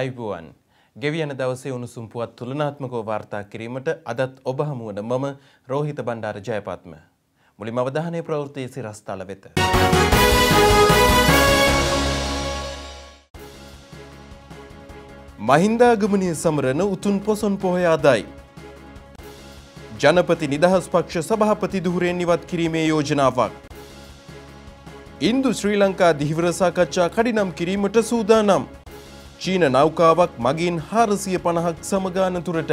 අයිබුවන්. ගෙවියන දවසේ උණුසුම් පුවත් තුළනාත්මකෝ වාර්තා කිරීමට අදත් ඔබ හමුවන මම රෝහිත බණ්ඩාර ජයපත්ම. මුලින් අවධානය ප්‍රවෘත්තයේ සිරස්ථල වෙත. මහින්දාගමනය සමරන උතුන් පොසොන් පොහොයාදයි. ජනපති නිදහස් පක්ෂ සභහපති දුහරෙන් ඉවත් කිරීමේ යෝජනාවක්. ඉන්දු ශ්‍රී ලංකා දිහිවර සාකච්ඡා කඩිනම් කිරීමට සූදානම්. චීන නෞකාවක් මගින් හාරසිය පණහක් සමගානතුරට.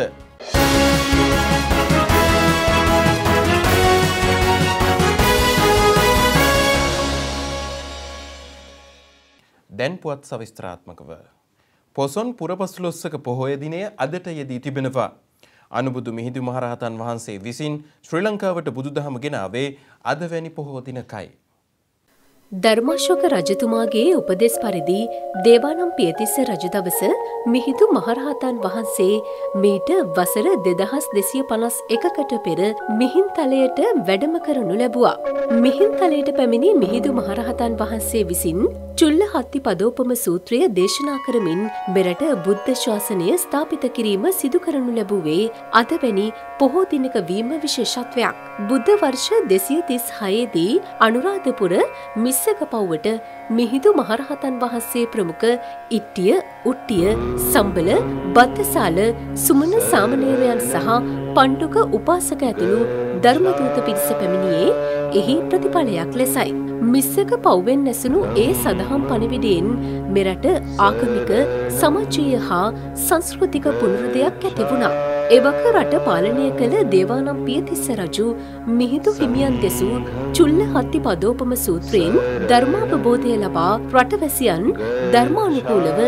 දැන් පුවත් සවිස්ත්‍රාත්මකව. පොසොන් පුරපස්ලොස්සක පොහොයදිනය අදට යෙදී තිබෙනවා. අනුබුදු මිහිදු මහරහතන් වහන්සේ විසින් ශ්‍රී ලංකාවට බුදුදහම ගෙනාවේ අදවැනි පොහෝදිනකයි. ධර්මාශෝක රජතුමාගේ උපදෙස් පරිදි දේවානම් පියතිස්ස රජු දවස මිහිඳු මහරහතන් වහන්සේ මීට වසර දෙදහස් දෙසිය පනස් එකකට පෙර මිහින්තලයට වැඩම කරනු ලැබුවා. මිහින්තලයට පැමිණි මිහිදු මහරහතන් වහන්සේ විසින් චුල්ල හත්ති පදෝපම සූත්‍රය දේශනා කරමින් මෙරට බුද්ධ ශාසනය ස්ථාපිත කිරීම සිදු කරනු ලැබුවේ අදවැනි පොහෝ දිනක වීම විශේෂත්වයක්. බුද්ධ වර්ෂ දෙසිය තිස් හයේදී අනුරාධපුර මිස උස්සකපව්වට මිහිදු මහරහතන් වහන්සේ ප්‍රමුඛ ඉට්ටිය උට්ටිය සම්බල බත්තසාල සුමන සාමණේරයන් සහ පණ්ඩුක උපාසක ඇතුළු ධර්මදූත පිරිස පැමිණියේ එහි ප්‍රතිඵලයක් ලෙසයි. මිස්සක පව්වෙන් නැසුණු ඒ සඳහම් පණිවිඩයෙන් මෙරට ආගමික සමාජීය හා සංස්කෘතික පුනරුදයක් ඇතිවුණා. එවක රට පාලනය කළ දේවානම් පියතිස්ස රජු මිහිදු හිමියන් දෙසූ චුල්ල හත්ති පදෝපම සූත්‍රයෙන් ධර්මාපබෝධය ලබා රටවැසියන් ධර්මානුකූලව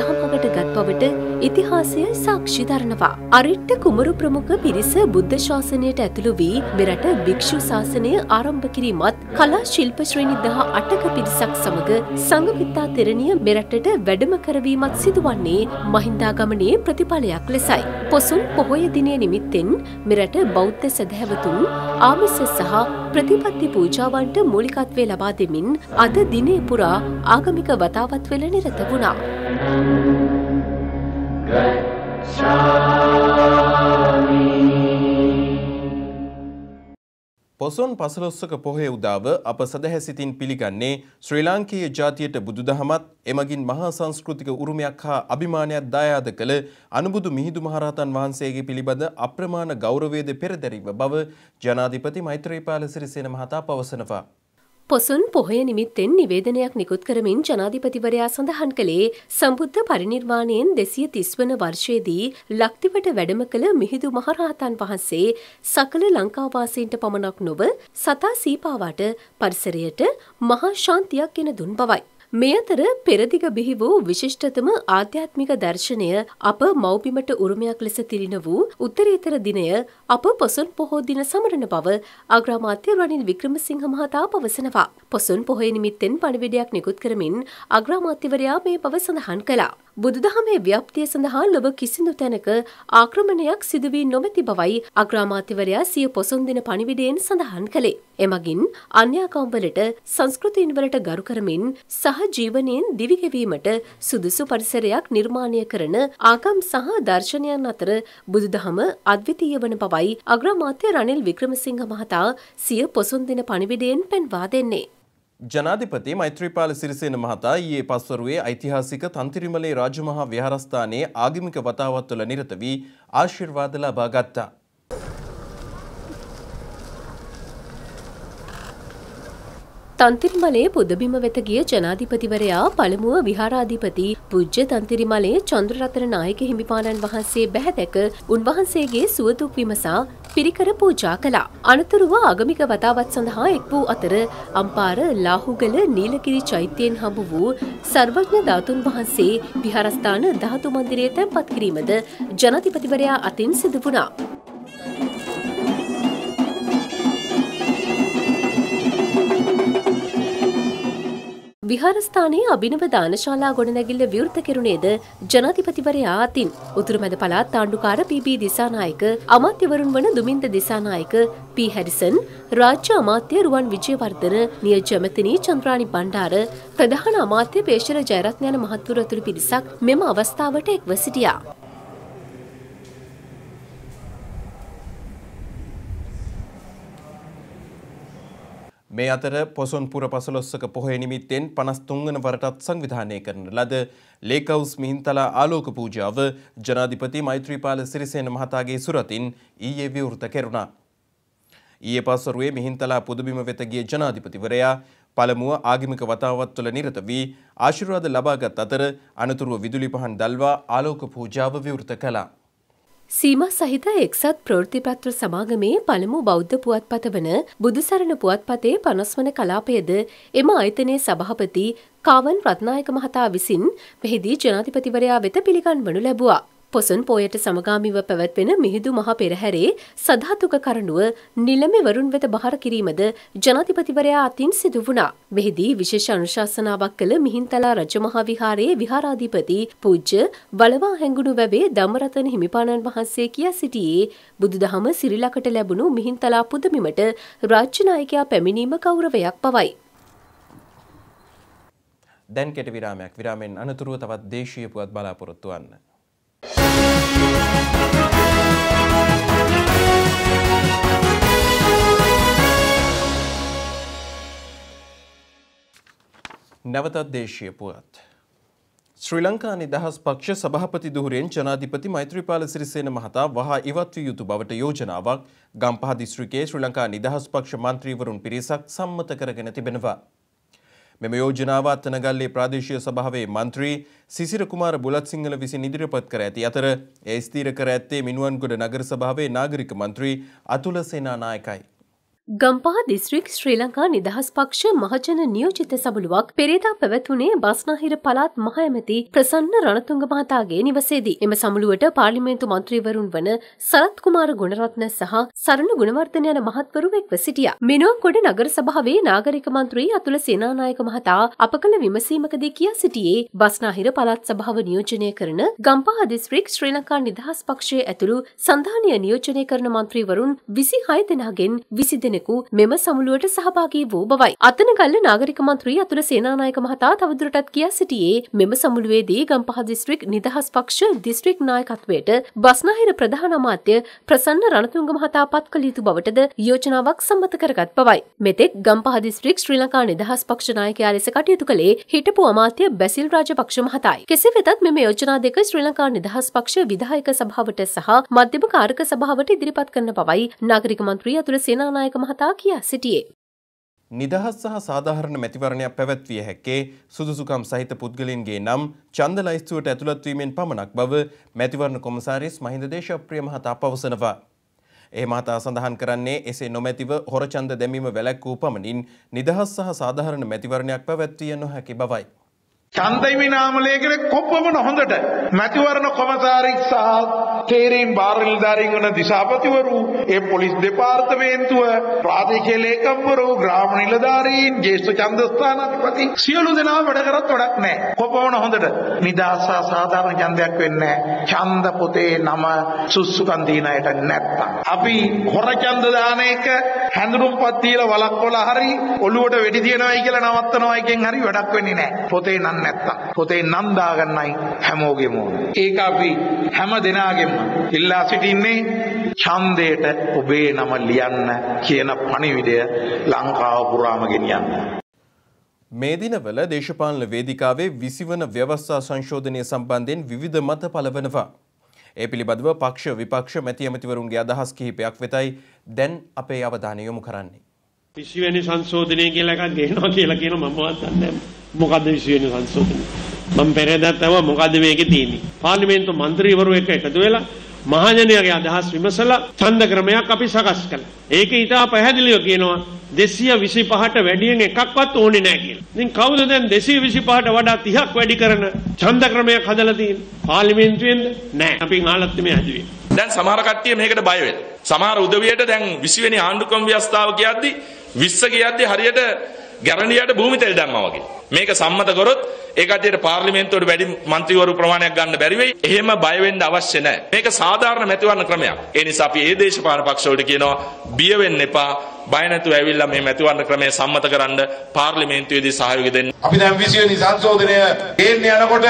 යහමගට ගත් බවට ඉතිහාසය සාක්ෂි දරනවා. අරිට්ට කුමරු ප්‍රමුඛ පිරිස බුද්ධ ශාසනයට ඇතුළු වී මෙරට භික්‍ෂු ශාසනය ආරම්භ කිරීමත් කලා ශිල්ප ශ්‍රේණි දහ අටක පිරිසක් සමඟ සංගවිත්තා තෙරණිය මෙරටට වැඩම කරවීමත් සිදුවන්නේ මහින්දාගමනයේ ප්‍රතිඵලයක් ලෙසයි. පොසුන් පොහොය දිනය නිමිත්තෙන් මෙරට බෞද්ධ සැදැහැවතුන් ආමිස සහ ප්‍රතිපත්ති පූජාවන්ට මූලිකත්වය ලබා දෙමින් අද දිනේ පුරා ආගමික වතාවත් වෙල නිරත වුණා. ගච්ඡා පොසොන් පසලොස්සක පොහේ උදාව අප සදහැසිතින් පිළිගන්නේ ශ්‍රී ලාංකීය ජාතියට බුදුදහමත් එමගින් මහා සංස්කෘතික උරුමයක් හා අභිමානයක් දායාද කළ අනුබුදු මිහිඳු මහරහතන් වහන්සේගේ පිළිබඳ අප්‍රමාණ ගෞරවයේද පෙරදැරිව බව ජනාධිපති මෛත්‍රීපාල සිරිසේන මහතා පවසනවා. පොසුන් පොහොය නිමිත්තෙන් නිවේදනයක් නිකුත් කරමින් ජනාධිපතිවරයා සඳහන් කළේ සම්බුද්ධ පරිනිර්වාණයෙන් දෙසිය තිස්වන වර්ෂයේදී ලක්තිවට වැඩම කළ මිහිදු මහරහතන් වහන්සේ සකල ලංකාවාසීන්ට පමණක් නොව සතා සීපාවට පරිසරයට මහා ශාන්තියක් ගෙන දුන් බවයි. මේ අතර පෙරදිග බිහි වූ විශිෂ්ටතම ආධ්‍යාත්මික දර්ශනය අප මෞබිමට උරුමයක් ලෙස තිරින වූ උත්තරීතර දිනය අප පොසොන් පොහෝ දින සමරන බව අග්‍රාමාත්‍ය රනිල් වික්‍රමසිංහ මහතා පවසනවා. පොසොන් පොහොය නිමිත්තෙන් පණිවිඩයක් නිකුත් කරමින් අග්‍රාමාත්‍යවරයා මේ බව සඳහන් කළා. බුදුදහමේ ව්‍යප්තිය සඳහා ලොව කිසිදු තැනක ආක්‍රමණයක් සිදුවී නොමැති බවයි අග්‍රාමාත්‍යවරයා සිය පොසොන් දෙන පණිවිඩයෙන් සඳහන් කළේ. එමගින් අන්‍යාකම්වලට සංස්කෘතීන්වලට ගරු කරමින් සහ ජීවනයෙන් දිවිගෙවීමට සුදුසු පරිසරයක් නිර්මාණය කරන ආගම් සහ දර්ශනයන් අතර බුදුදහම අද්විතීය වන බවයි අග්‍රාමාත්‍ය රනිල් වික්‍රමසිංහ මහතා සිය පොසොන් දෙන පණිවිඩයෙන් පෙන්වා දෙන්නේ. ජනාධිපති මෛත්‍රීපාල සිරිසේන මහතා ඊයේ පස්වරුවේ ඓතිහාසික තන්තිරිමලේ රාජමහා විහාරස්ථානයේ ආගමික වතාවත් තුළ නිරත වී ආශිර්වාද ලබා ගත්තා. තන්තිරිමලේ පුදබිම වෙත ගිය ජනාධිපතිවරයා පළමුව විහාරාධිපති පුජ්‍ය තන්තිරිමලේ චන්ද්‍රරතන නායක හිමිපාණන් වහන්සේ බැහැදැක උන්වහන්සේගේ සුවදුක් විමසා පිරිකර පූජා කළා. අනතුරුව ආගමික වතාවත් සඳහා එක් වූ අතර අම්පාර ලාහුගල නීලගිරි චෛත්‍යයෙන් හමු වූ සර්වඥ ධාතුන් වහන්සේ විහාරස්ථාන ධාතු මන්දිරයේ තැන්පත් කිරීමද ජනාධිපතිවරයා අතින් සිදු වුණා. විහාරස්ථානයේ අභිනව දානශාලා ගොඩනැගිල්ල විවෘත කෙරුණේද ජනාධිපතිවරයා අතින්. උතුරුමැද පළාත් ආණ්ඩුකාර පී.බී. දිසානායක, අමාත්‍යවරුන් වන දුමින්ද දිසානායක, පී. හැරිසන්, රාජ්‍ය අමාත්‍ය රුවන් විජේවර්ධන, නියෝජ්‍ය ඇමතිනි චන්ද්‍රානි බණ්ඩාර, ප්‍රධාන අමාත්‍ය පේෂර ජයරත්න යන මහත්වරු ඇතුළු පිරිසක් මෙම අවස්ථාවට එක්ව සිටියා. මේ අතර පොසොන්පුර පසළොස්සක පොහොය නිමිත්තෙන් පනස්තුංගන වරටත් සංවිධානය කරන ලද ලේකවුස් මිහින්තලා ආලෝක පූජාව ජනාධිපති මෛත්‍රීපාල සිරිසේන මහතාගේ සුරතින් ඊයේ විවෘත කෙරුණා. ඊයේ පස්වරුවේ මිහින්තලා පුදුබිම වෙත ගිය ජනාධිපතිවරයා පළමුව ආගමික වතාවත් තුළ නිරත වී ආශිර්වාද ලබාගත් අතර අනතුරුව විදුලි පහන් දල්වා ආලෝක පූජාව විවෘත කළා. සීම සහිත එක්සත් ප්‍රෘතිපත්‍ර සමාගමේ පළමු බෞද්ධ පුවත්පත වන බුදුසරණ පුවත්පතේ පනස්වන කලාපයද එම අයතනයේ සභහපති කාවන් ප්‍රත්නායක මහතා විසින් මෙහිදී ජනාතිපතිවරයා වෙත පිළිගන්වනු ලැබවා. පොසොන් පෝයට සමගාමිව පැවැත්වෙන මිහිදු මහ පෙරහැරේ සදාතුක කරණුව නිලමෙවරුන් වෙත බහර කිරීමද ජනාධිපතිවරයා අතින් සිදු වුණා. මෙහිදී විශේෂ අනුශාසනාවක් කළ මිහින්තලා රජමහා විහාරයේ විහාරාධිපති පූජ්‍ය වලවා හැඟුණු වැවේ ධම්මරතන හිමිපාණන් වහන්සේ කියා සිටියේ බුදුදහම සිරිලකට ලැබුණු මිහින්තලා පුදමිමට රාජ්‍ය නායකයා පැමිණීම ගෞරවයක් පවයි. දැන් කෙට විරාමයක් විරාමෙන් අනතුරුව තවත් දේශීය පුවත් බලාපොරොත්තු වන්න. නැවතත් දේශීය පුවත්. ශ්‍රී ලංකා නිදහස් පක්ෂ සභාපති දුහරෙන් ජනාධිපති මෛත්‍රීපාල සිරිසේන මහතා වහා ඉවත්විය යුතු බවට යෝජනාවක් ගම්පහ දිස්ත්‍රිකයේ ශ්‍රී ලංකා නිදහස් පක්ෂ මන්ත්‍රීවරුන් පිරිසක් සම්මත කරගෙන තිබෙනවා. මෙම යෝජනාව අත්තනගල්ලේ ප්‍රාදේශීය සභාවේ මන්ත්‍රී සිසිර කුමාර බුලත්සිංහල විසින් ඉදිරිපත් කර ඇති අතර ඒ ස්ථීර කර ඇත්තේ මිනුවන්ගොඩ නගර සභාවේ නාගරික මන්ත්‍රී අතුල සේනානායකයි. ගම්පා දිස්ත්‍රික් ශ්‍රී ලංකා නිදහස් පක්ෂ මහජන නියෝජිත සබළුවක් පෙරේදා පැවැත්වුණේ බස්නාහිර පළාත් මහඇමති ප්‍රසන්න රණතුංග මහතාගේ නිවසේදී. එම සමුළුවට පාර්ලිමේන්තු මන්ත්‍රීවරුන් වන සරත් කුමාර ගුණරත්න සහ සරණ ගුණවර්ධන යන මහත්වරු එක්ව සිටියා. මෙනුවක්කොඩ නගර සභාවේ නාගරික මන්ත්‍රී අතුල සේනානායක මහතා අප කළ විමසීමකදී කියා සිටියේ බස්නාහිර පළාත් සභාව නියෝජනය කරන ගම්පා දිස්ත්‍රික් ශ්‍රී ලංකා නිදහස් පක්ෂය ඇතුළු සන්ධානය නියෝජනය කරන මන්ත්‍රීවරුන් විසි හය දෙනාගෙන් විසි දෙනෙ දෙනෙකු මෙම සමුළුවට සහභාගී වූ බවයි. අතනගල්ල නාගරික මන්ත්‍රී අතුල සේනානායක මහතා තවදුරටත් කියා සිටියේ මෙම සමුළුවේදී ගම්පහ දිස්ත්‍රික් නිදහස් පක්ෂ දිස්ත්‍රික් නායකත්වයට බස්නාහිර ප්‍රධාන අමාත්‍ය ප්‍රසන්න රණතුංග මහතා පත් කළ යුතු බවටද යෝජනාවක් සම්මත කරගත් බවයි. මෙතෙක් ගම්පහ දිස්ත්‍රික් ශ්‍රී ලංකා නිදහස් පක්ෂ නායකයා ලෙස කටයුතු කළේ හිටපු අමාත්‍ය බැසිල් රාජපක්ෂ මහතායි. කෙසේ වෙතත් මෙම යෝජනා දෙක ශ්‍රී ලංකා නිදහස් පක්ෂ විධායක සභාවට සහ මධ්‍යම කාරක සභාවට ඉදිරිපත් කරන බවයි නාගරික මන්ත්‍රී අතුල සේනානායක මහ මහතා කියා සිටියේ. නිදහස් සහ සාධාරණ මැතිවරණයක් පැවැත්විය හැක්කේ සුදුසුකම් සහිත පුද්ගලින්ගේ නම් චන්ද ලයිස්තුවට ඇතුළත්වීමෙන් පමණක් බව මැතිවරණ කොමසාරිස් මහින්ද දේශප්‍රිය මහතා පවසනවා. ඒ මහතා සඳහන් කරන්නේ එසේ නොමැතිව හොරචන්ද දැමීම වැලැක්වූ පමණින් නිදහස් සහ සාධාරණ මැතිවරණයක් පැවැත්විය නොහැකි බවයි. චන්දයිමි නාමලේකන කොප්පමන හොඳට මැතිවරණ කොමසාරික් සහ තේරීම් භාරනිලධාරීන් වන දිසාපතිවරු ඒ පොලිස් දෙපාර්තමේන්තුව ප්‍රාදේශීය ලේකම්වරු ග්‍රාම නිලධාරීන් ජේෂ්ඨ චන්දස්ථානාධිපති සියලු දෙනා වැඩ කරත් වැඩක් නැහැ කොපමණ හොඳට නිදාසා සාධාරණ ඡන්දයක් වෙන්නේ ඡන්ද පොතේ නම සුසුකන් දින අයට නැත්තම් අපි හොර ඡන්ද දාන එක හැඳුනුම්පත් තියලා වලක්වලා හරි ඔළුවට වෙඩි තියනවායි කියලා නවත්තනවා එකෙන් හරි වැඩක් වෙන්නේ නැහැ පොතේ නම් දාන්න නැත්තම් පොතේ නම් දාගන්නයි හැමෝගෙම ඕන. ඒක අපි හැම දිනාගෙම ඉල්ලා සිටින්නේ ඡන්දයට ඔබේ නම ලියන්න කියන පණිවිඩය ලංකාව පුරාම ගෙනියන්න. මේ දිනවල දේශපාලන වේදිකාවේ විසිවන ව්‍යවස්ථා සංශෝධනය සම්බන්ධයෙන් විවිධ මත පළවනවා. ඒ පිළිබඳව පක්ෂ විපක්ෂ මැති ඇමතිවරුන්ගේ අදහස් කිහිපයක් වෙතයි දැන් අපේ අවධානය යොමු කරන්නේ. විසිවැනි සංශෝධනය කියලා එකක් ගේනවා කියලා කියන මමවත් දන්නේ නැහැ. මොකද විශ්වයන සංශෝධනය. මම පෙරදත් ඇව මොකද මේකේ තියෙන්නේ. පාර්ලිමේන්තු මන්ත්‍රීවරු එක්ක එකතු වෙලා මහජනයාගේ අදහස් විමසලා ඡන්ද ක්‍රමයක් අපි සකස් කළා. ඒක ඊටා පැහැදිලිව කියනවා 225ට වැඩියෙන් එකක්වත් ඕනේ නැහැ කියලා. ඉතින් කවුද දැන් 225ට වඩා 30ක් වැඩි කරන ඡන්ද ක්‍රමයක් හදලා තියෙන්නේ? පාර්ලිමේන්තුවෙන්ද? නැහැ. අපි අහලත් මේ හැදුවේ. දැන් සමහර කට්ටිය මේකට බය වෙලා. සමහර උදවියට දැන් 20 වෙනි ආණ්ඩුක්‍රම ව්‍යවස්ථාව කියද්දි 20 කියද්දි හරියට ගැරන්ඩියට භූමි තෙල් දැම්මා වගේ. මේක සම්මත කරොත් ඒ කට්ටියට පාර්ලිමේන්තුවට වැඩි മന്ത്രിවරු ප්‍රමාණයක් ගන්න බැරි වෙයි. එහෙම බය වෙන්න අවශ්‍ය නැහැ. මේක සාධාරණ මැතිවරණ ක්‍රමයක්. ඒ නිසා අපි ඒ දේශපාලන පක්ෂවලට කියනවා බිය වෙන්න එපා. බය නැතුව ඇවිල්ලා මේ මැතිවරණ ක්‍රමය සම්මත කරන්න පාර්ලිමේන්තුවේදී සහයෝගය දෙන්න. අපි දැන් 20 වෙනි සංශෝධනය ගේන්න යනකොට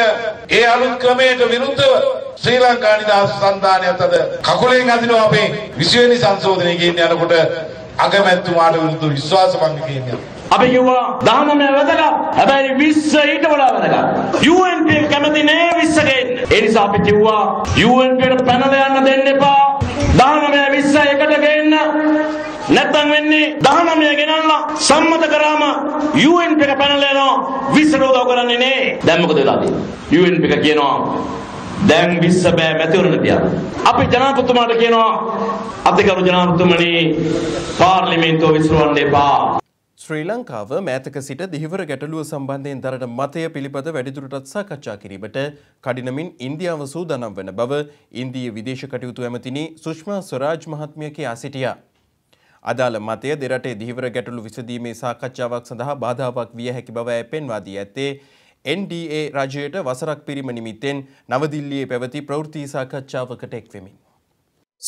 ඒ අලුත් ක්‍රමයට විරුද්ධව ශ්‍රී ලංකා නිදහස් සන්ධානයත් අද කකුලෙන් අදිනවා අපේ 20 වෙනි සංශෝධනය ගේන්න යනකොට අගමැතිතුමාට විරුද්ධව විශ්වාස භංග ගේන්න යනවා. අපි කිව්වා 19 වැදගත්. හැබැයි 20 ඊට වඩා වැදගත්. UNP කැමති නෑ 20 ගේන්න. ඒ නිසා අපි කිව්වා UNP-ට පැනල යන්න දෙන්න එපා. 19 20 එකට ගේන්න. නැත්තම් වෙන්නේ 19 ගෙනල්ලා සම්මත කරාම UNP එක පැනල යනවා 20 උදව් කරන්නේ නෑ. දැන් මොකද වෙලා තියෙන්නේ? UNP එක කියනවා දැන් 20 බෑ මැතිවරණ තියන්න. අපි ජනාධිපතිතුමාට කියනවා අධිකරු ජනාධිපතිතුමනි පාර්ලිමේන්තුව විසිරවන්න එපා. ශ්‍රී ලංකාව මෑතක සිට දිහිවර ගැටලුව සම්බන්ධයෙන් දරන මතය පිළිබඳ වැඩිදුරටත් සාකච්ඡා කිරීමට කඩිනමින් ඉන්දියාව සූදානම් වන බව ඉන්දීය විදේශ කටයුතු ඇමතිනි සුෂ්මා ස්වරාජ් මහත්මිය කියා සිටියා. අදාළ මතය දෙරටේ දිහිවර ගැටලු විසඳීමේ සාකච්ඡාවක් සඳහා බාධාවක් විය හැකි බව ඇය පෙන්වා දී ඇත්තේ NDA රජයට වසරක් පිරිම නිමිත්තෙන් නවදිල්ලියේ පැවති ප්‍රවෘත්ති සාකච්ඡාවකට එක්වෙමින්.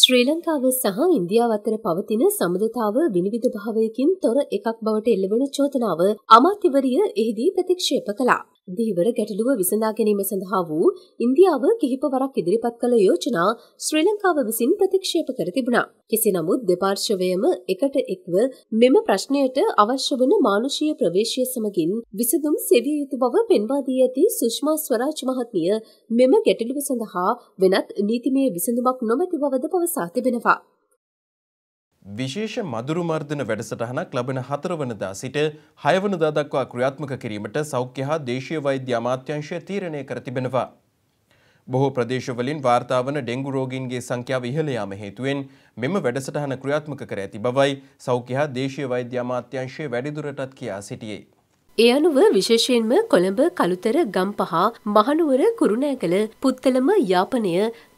ශ්‍රී ලංකාව සහ ඉන්දියාව අතර පවතින සමඳතාව විනිවිධ භාවයකින් තොර එකක් බවට එල්ලවන චෝදනාව අමාත්‍යවරිය එහිදී ප්‍රතික්ෂේප කළා. දීවර ගැටලුව විසඳා ගැනීම සඳහා වූ ඉන්දියාව කිහිප වරක් ඉදිරිපත් කළ යෝජනා ශ්‍රී ලංකාව විසින් ප්‍රතික්ෂේප කර තිබුණා. කෙසේ නමුත් දෙපාර්ශවයම එකට එක්ව මෙම ප්‍රශ්නයට අවශ්‍ය වන මානුෂීය ප්‍රවේශය සමගින් විසඳුම් සෙවිය යුතු බව පෙන්වා දී ඇති සුෂ්මා ස්වරාජ් මහත්මිය මෙම ගැටලුව සඳහා වෙනත් නීතිමය විසඳුමක් නොමැති බවද පවසා තිබෙනවා. විශේෂ මදුරු මර්ධන වැඩසටහනක් ලබන හතරවනදා සිට හයවනදා දක්වා ක්‍රියාත්මක කිරීමට සෞඛ්‍ය හා දේශීය වෛද්‍ය අමාත්‍යංශය තීරණය කර තිබෙනවා. බොහෝ ප්‍රදේශවලින් වාර්තාාවන ඩෙංගු රෝගීන්ගේ සංඛ්‍යාව ඉහළ යාම හේතුවෙන් මෙම වැඩසටහන ක්‍රියාත්මක කර ඇති බවයි සෞඛ්‍ය හා දේශීය වෛද්‍ය අමාත්‍යංශය වැඩිදුරටත් කියා සිටියේ. ඒ අනුව විශේෂයෙන්ම කොළඹ කළුතර ගම්පහ මහනුවර කුරුණෑගල පුත්තලම යාපනය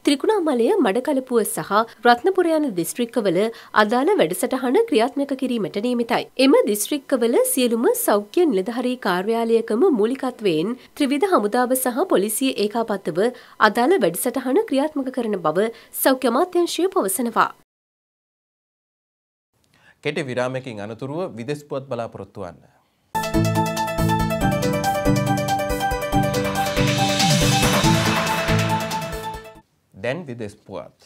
ත්‍රිකුණාමලය මඩකලපුව සහ රත්නපුර යන දිස්ත්‍රික්කවල අදාළ වැඩසටහන ක්‍රියාත්මක කිරීමට නියමිතයි. එම දිස්ත්‍රික්කවල සියලුම සෞඛ්‍ය නිලධාරී කාර්යාලයකම මූලිකත්වයෙන් ත්‍රිවිධ හමුදාව සහ පොලිසිය ඒකාපත්ව අදාළ වැඩසටහන ක්‍රියාත්මක කරන බව සෞඛ්‍ය අමාත්‍යංශය පවසනවා. කෙටි විරාමයකින් අනතුරුව විදෙස් පුවත් බලාපොරොත්තු වන්න. දැන් විදෙස් පුවත්.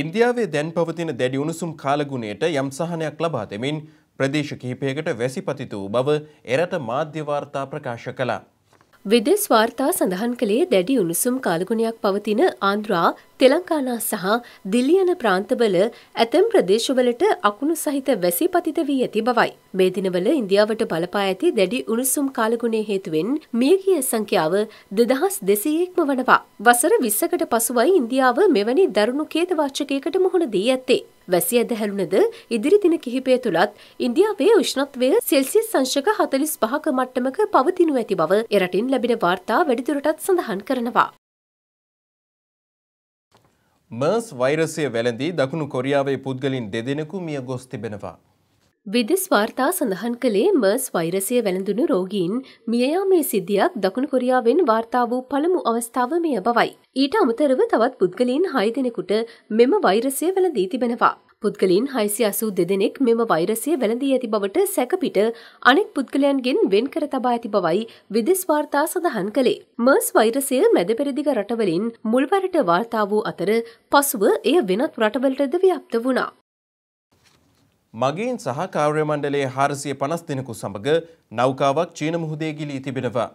ඉන්දියාවේ දැන් පවතින දැඩි උණුසුම් කාලගුණයට යම් සහනයක් ලබා දෙමින් ප්‍රදේශ කිහිපයකට වැසිපතිත වූ බව එරට මාධ්‍ය වාර්තා ප්‍රකාශ කළා. විදෙස් වාර්තා සඳහන් කළේ දැඩි උණුසුම් කාලගුණයක් පවතින ආන්ද්‍රා තෙලංකානා සහ දිලියන ප්‍රාන්තවල ඇතැම් ප්‍රදේශවලට අකුණු සහිත වැසි පතිත වී ඇති බවයි. මේ දිනවල ඉන්දියාවට බලපා ඇති දැඩි උණුසුම් කාලගුණේ හේතුවෙන් මියගිය සංඛ්‍යාව දෙදහස් දෙසීයෙක්ම වනවා. වසර විස්සකට පසුවයි ඉන්දියාව මෙවැනි දරුණු කේතවාචකයකට මුහුණ දී ඇත්තේ. වැසි ඇදහැලුනද ඉදිරි දින කිහිපය තුළත් ඉන්දියාවේ උෂ්ණත්වය සෙල්සිස් සංශක හතලිස් පහක මට්ටමක පවතිනු ඇති බව එරටින් ලැබෙන වාර්තා වැඩිදුරටත් සඳහන් කරනවා. මර්ස් වෛරසය වැළඳී දකුණු කොරියාවේ පුද්ගලින් දෙදෙනෙකු මිය ගොස් තිබෙනවා. විදෙස් වාර්තා සඳහන් කළේ මර්ස් වෛරසය වැළඳුණු රෝගීන් මියයාමේ සිද්ධියක් දකුණු කොරියාවෙන් වාර්තා වූ පළමු අවස්ථාව මෙය බවයි. ඊට අමතරව තවත් පුද්ගලීන් හය දෙනෙකුට මෙම වෛරසය වැළඳී තිබෙනවා. පුද්ගලින් හයිසි අසූ දෙදෙනෙක් මෙම වෛරසය වැළඳී ඇති බවට සැකපිට අනෙක් පුද්ගලයන්ගෙන් වෙන් කර තබා ඇති බවයි විදෙස් වාර්තා සඳහන් කළේ. මර්ස් වෛරසය මැදපෙරදිග රටවලින් මුල්වරට වාර්තා වූ අතර පසුව එය වෙනත් රටවලටද ව්‍යප්ත වුණා. මගේන් සහ කාර්ය මණ්ඩලයේ හාරසිය පනස් දෙනෙකු සමඟ නෞකාවක් චීන මුහුදේ ගිලී තිබෙනවා.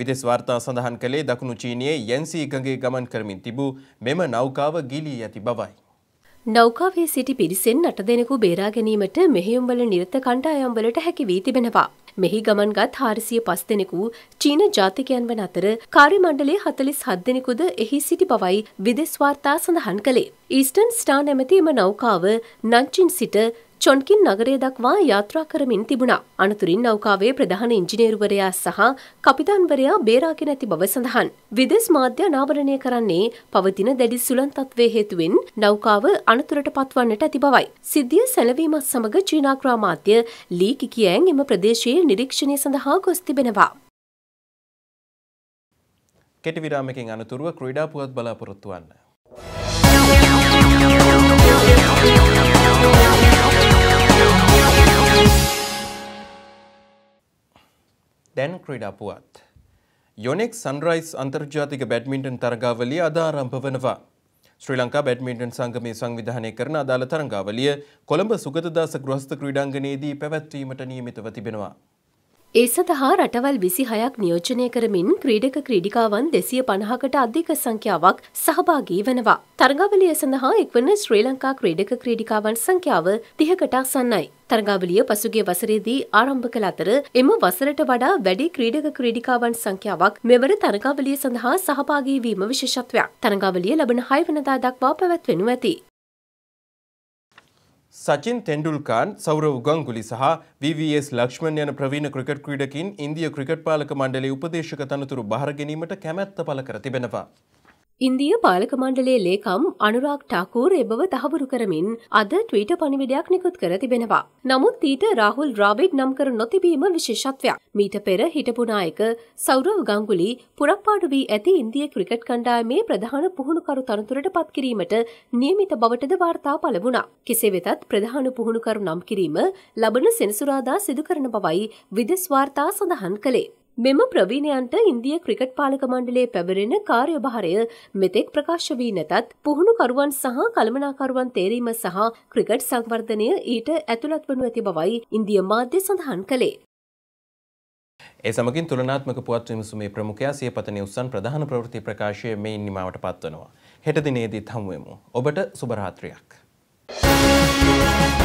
විදෙස් වාර්තා සඳහන් කළේ දකුණු චීනයේ යැන්සී ගඟේ ගමන් කරමින් තිබූ මෙම නෞකාව ගිලී ඇති බවයි. නෞකාවේ සිටි පිරිසෙන් අට දෙනෙකු බේරා ගැනීමට මෙහෙයුම්වල නිරත කණ්ඩායම්වලට හැකි වී තිබෙනවා. මෙහි ගමන්ගත් හාරසිය පස් දෙනෙකු චීන ජාතිකයන් වන අතර කාරිමණ්ඩලේ හතලිස් හත් දෙනෙකුද එහි සිටි බවයි විදෙස් වාර්තා සඳහන් කළේ. ඊස්ටන් ස්ටා නැමැතිම නෞකාව නංචින් සිට චොන්කින් නගරය දක්වා යාත්‍රා කරමින් තිබුණා. අනතුරින් නෞකාවේ ප්‍රධාන ඉංජිනේරුවරයා සහ කපිතාන්වරයා බේරාගෙන ඇති බව සඳහන්. විදෙස් මාධ්‍ය අනාවරණය කරන්නේ පවතින දැඩි සුළන් තත්ත්වය හේතුවෙන් නෞකාව අනතුරට පත්වන්නට ඇති බවයි. සිද්ධිය සැලවීමත් සමග චීනාක්‍රා මාධ්‍ය ලී කිකියෑන් එම ප්‍රදේශයේ නිරීක්ෂණය සඳහා ගොස් තිබෙනවා. කෙටි විරාමකින් අනතුරුව ක්‍රීඩා පුවත් බලාපොරොත්තු වන්න. දැන් ක්‍රීඩා පුවත්. යොනෙක් සන්රයිස් අන්තර්ජාතික බැඩ්මින්ටන් තරගාවලිය අද ආරම්භ වනවා. ශ්‍රී ලංකා බැඩ්මින්ටන් සංගමය සංවිධානය කරන අදාළ තරගාවලිය කොළඹ සුගතදාස ගෘහස්ත ක්‍රීඩාංගණයේදී පැවැත්වීමට නියමිතව තිබෙනවා. ඒ සඳහා රටවල් විසි හයක් නියෝජනය කරමින් ක්‍රීඩක ක්‍රීඩිකාවන් දෙසිය පණහකට අධික සංඛ්‍යාවක් සහභාගී වනවා. තරගාවලිය සඳහා එක්වන ශ්‍රී ලංකා ක්‍රීඩක ක්‍රීඩිකාවන් සංඛ්‍යාව තිහකට අසන්නයි. තරගාවලිය පසුගේ වසරේදී ආරම්භ කළ අතර එම වසරට වඩා වැඩි ක්‍රීඩක ක්‍රීඩිකාවන් සංඛ්‍යාවක් මෙවර තරගාවලිය සඳහා සහභාගී වීම විශේෂත්වයක්. තරගාවලිය ලබන 6 වෙනිදා දක්වා පැවැත්වෙනු ඇති. සචින් තෙන්ඩුල්කාන් සෞරව ගංගුලි සහ VVS ලක්ෂ්මන් යන ප්‍රවීණ ක්‍රිකට් ක්‍රීඩකින් ඉන්දිය ක්‍රිකට් පාලක මණ්ඩලයේ උපදේශක තනතුරු බාර ගැනීමට කැමැත්ත පළ කර තිබෙනවා. ඉන්දිය පාලක මණ්ඩලේ ලේකම් අනුරාක් ටාකූර් එබව තහවුරු කරමින් අද ට්‍රීට පනිවිඩයක් නිකුත් කර තිබෙනවා. නමුත් ඊට රාහුල් ද්‍රාවිඩ් නම් කර නොතිබීම විශේෂත්වයක්. මීට පෙර හිටපුනායක සෞරව් ගංගුලි පුරක්පාඩු වී ඇති ඉන්දිය ක්‍රිකට් කණ්ඩායමේ ප්‍රධාන පුහුණුකරු තනතුරට පත්කිරීමට නියමිත බවටද වාර්තා පළ වුණා. කෙසේ වෙතත් ප්‍රධාන පුහුණුකරු නම් කිරීම ලබන සෙනසුරාදා සිදු කරන බවයි විදෙස් වාර්තා සඳහන් කළේ. මෙම ප්‍රවීණයන්ට ඉන්දිය ක්‍රිකට් පාලක මණ්ඩලේ පැවරෙන කාර්යභාරය මෙතෙක් ප්‍රකාශ වී නැතත් පුහුණුකරුවන් සහ කළමනාකරුවන් තේරීම සහ ක්‍රිකට් සංවර්ධනය ඊට ඇතුළත් වනු ඇති බවයි ඉන්දිය මාධ්‍ය සඳහන් කළේ. ඒ සමගින් තුළනාත්මක පුවත් විමසුමේ ප්‍රමුඛයා සියපතන උත්සන් ප්‍රධාන ප්‍රවෘත්ති ප්‍රකාශය මේ නිමාවට පත්වනවා. හෙට දිනේදී හමුවෙමු. ඔබට සුබරාත්‍රියක්. Thank you.